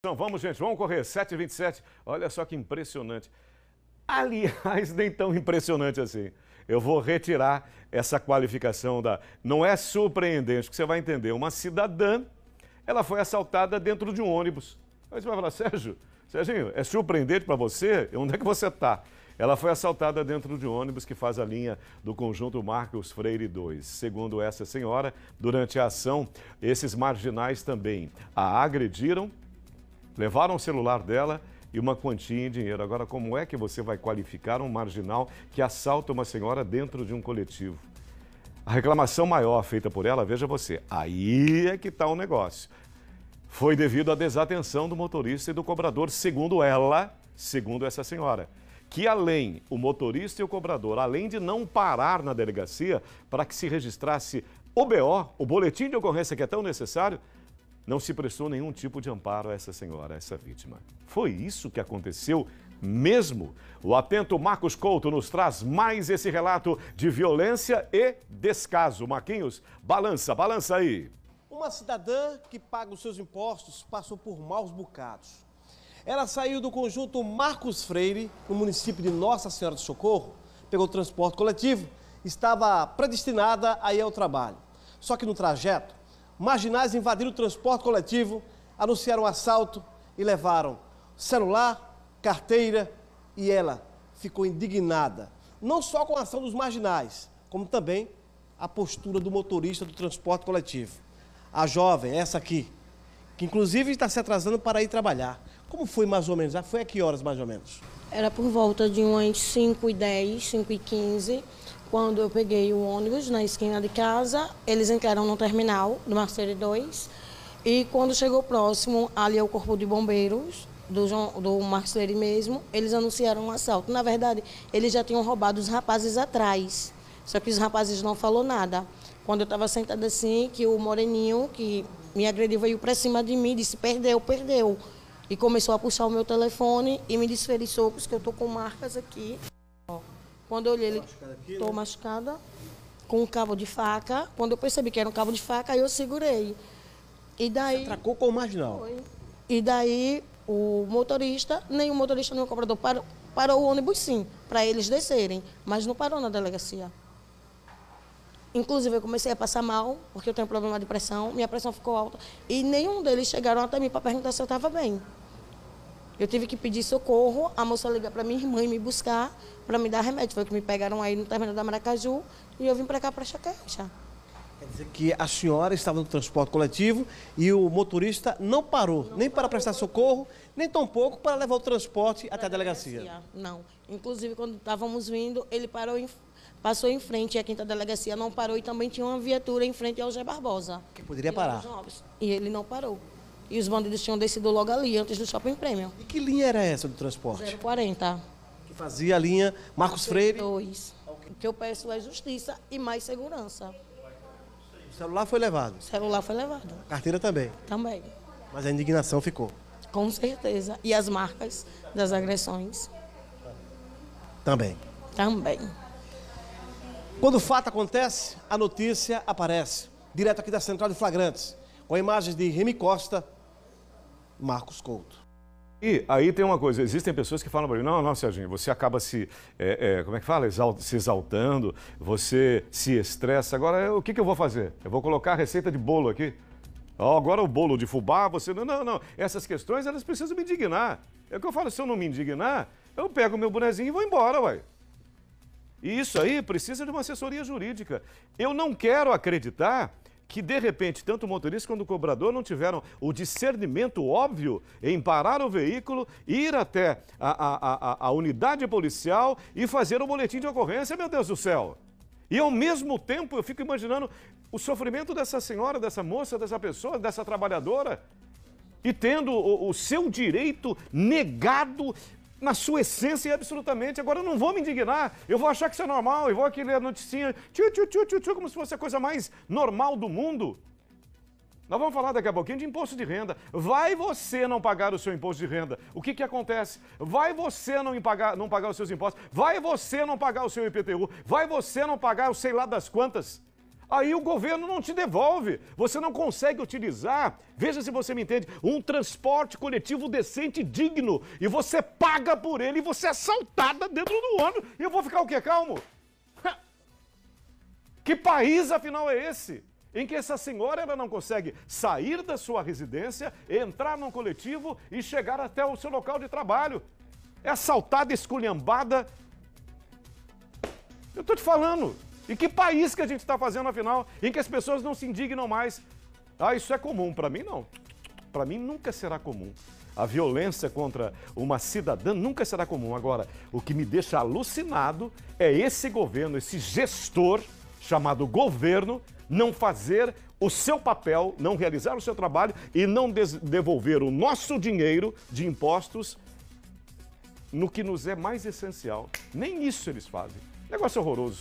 Então vamos, gente, vamos correr. 7h27. Olha só que impressionante. Aliás, nem tão impressionante assim. Eu vou retirar essa qualificação da. Não é surpreendente, que você vai entender. Uma cidadã, ela foi assaltada dentro de um ônibus. Aí você vai falar, Sérgio, Sérgio, é surpreendente para você? Onde é que você está? Ela foi assaltada dentro de um ônibus que faz a linha do conjunto Marcos Freire 2. Segundo essa senhora, durante a ação, esses marginais também a agrediram Levaram o celular dela e uma quantia em dinheiro. Agora, como é que você vai qualificar um marginal que assalta uma senhora dentro de um coletivo? A reclamação maior feita por ela, veja você, aí é que está o um negócio. Foi devido à desatenção do motorista e do cobrador, segundo ela, segundo essa senhora. Que além, o motorista e o cobrador, além de não parar na delegacia para que se registrasse o BO, o boletim de ocorrência que é tão necessário, não se prestou nenhum tipo de amparo a essa senhora, a essa vítima. Foi isso que aconteceu mesmo? O atento Marcos Couto nos traz mais esse relato de violência e descaso. Marquinhos, balança, balança aí. Uma cidadã que paga os seus impostos passou por maus bocados. Ela saiu do conjunto Marcos Freire, no município de Nossa Senhora do Socorro, pegou o transporte coletivo, estava predestinada a ir ao trabalho. Só que no trajeto, marginais invadiram o transporte coletivo, anunciaram um assalto e levaram celular, carteira e ela ficou indignada. Não só com a ação dos marginais, como também a postura do motorista do transporte coletivo. A jovem, essa aqui, que inclusive está se atrasando para ir trabalhar. Como foi mais ou menos? foi a que horas mais ou menos? Era por volta de umas 5 e 10, 5 e 15. Quando eu peguei o ônibus na esquina de casa, eles entraram no terminal do Marcelo 2 e quando chegou próximo ali ao é Corpo de Bombeiros, do, João, do mesmo, eles anunciaram um assalto. Na verdade, eles já tinham roubado os rapazes atrás, só que os rapazes não falou nada. Quando eu estava sentada assim, que o moreninho que me agrediu veio para cima de mim e disse, perdeu, perdeu. E começou a puxar o meu telefone e me desferiçou, porque eu estou com marcas aqui. Quando eu olhei, ele estou machucada com um cabo de faca. Quando eu percebi que era um cabo de faca, aí eu segurei. E daí. Você atracou com o marginal. Foi. E daí o motorista, nem o motorista nem o cobrador parou, parou o ônibus sim, para eles descerem, mas não parou na delegacia. Inclusive, eu comecei a passar mal, porque eu tenho problema de pressão, minha pressão ficou alta, e nenhum deles chegaram até mim para perguntar se eu estava bem. Eu tive que pedir socorro, a moça liga para minha irmã e me buscar para me dar remédio. Foi que me pegaram aí no terminal da Maracaju e eu vim para cá para Chacaíxa. Quer dizer que a senhora estava no transporte coletivo e o motorista não parou, não nem parou. para prestar socorro, nem tampouco para levar o transporte pra até a delegacia. delegacia. Não. Inclusive, quando estávamos vindo, ele parou em, passou em frente à quinta delegacia, não parou e também tinha uma viatura em frente ao G. Barbosa. Que poderia parar. E ele não parou. E os bandidos tinham descido logo ali, antes do Shopping Premium. E que linha era essa do transporte? 040. Que fazia a linha Marcos Freire? Dois. O que eu peço é justiça e mais segurança. O celular foi levado? O celular foi levado. A carteira também? Também. Mas a indignação ficou? Com certeza. E as marcas das agressões? Também. Também. Quando o fato acontece, a notícia aparece. Direto aqui da Central de Flagrantes, com imagens de Remy Costa, Marcos Couto. E aí tem uma coisa, existem pessoas que falam para mim, não, não, Serginho, você acaba se, é, é, como é que fala, Exalt, se exaltando, você se estressa. Agora, eu, o que, que eu vou fazer? Eu vou colocar a receita de bolo aqui? Oh, agora o bolo de fubá, você... Não, não, não. Essas questões, elas precisam me indignar. É o que eu falo, se eu não me indignar, eu pego o meu bonezinho e vou embora, uai. E isso aí precisa de uma assessoria jurídica. Eu não quero acreditar que de repente tanto o motorista quanto o cobrador não tiveram o discernimento óbvio em parar o veículo, ir até a, a, a, a unidade policial e fazer o boletim de ocorrência, meu Deus do céu. E ao mesmo tempo eu fico imaginando o sofrimento dessa senhora, dessa moça, dessa pessoa, dessa trabalhadora. E tendo o, o seu direito negado na sua essência e absolutamente. Agora eu não vou me indignar, eu vou achar que isso é normal, eu vou aqui ler a noticinha, tchu, tchu, tchu, tchu, como se fosse a coisa mais normal do mundo. Nós vamos falar daqui a pouquinho de imposto de renda. Vai você não pagar o seu imposto de renda. O que, que acontece? Vai você não pagar, não pagar os seus impostos. Vai você não pagar o seu IPTU. Vai você não pagar o sei lá das quantas. Aí o governo não te devolve. Você não consegue utilizar, veja se você me entende, um transporte coletivo decente e digno. E você paga por ele e você é assaltada dentro do ônibus. E eu vou ficar o quê? Calmo? Que país, afinal, é esse? em que essa senhora ela não consegue sair da sua residência, entrar num coletivo e chegar até o seu local de trabalho. É assaltada, esculhambada. Eu estou te falando. E que país que a gente está fazendo, afinal, em que as pessoas não se indignam mais? Ah, isso é comum. Para mim, não. Para mim, nunca será comum. A violência contra uma cidadã nunca será comum. Agora, o que me deixa alucinado é esse governo, esse gestor chamado governo, não fazer o seu papel, não realizar o seu trabalho e não devolver o nosso dinheiro de impostos no que nos é mais essencial. Nem isso eles fazem. Negócio horroroso.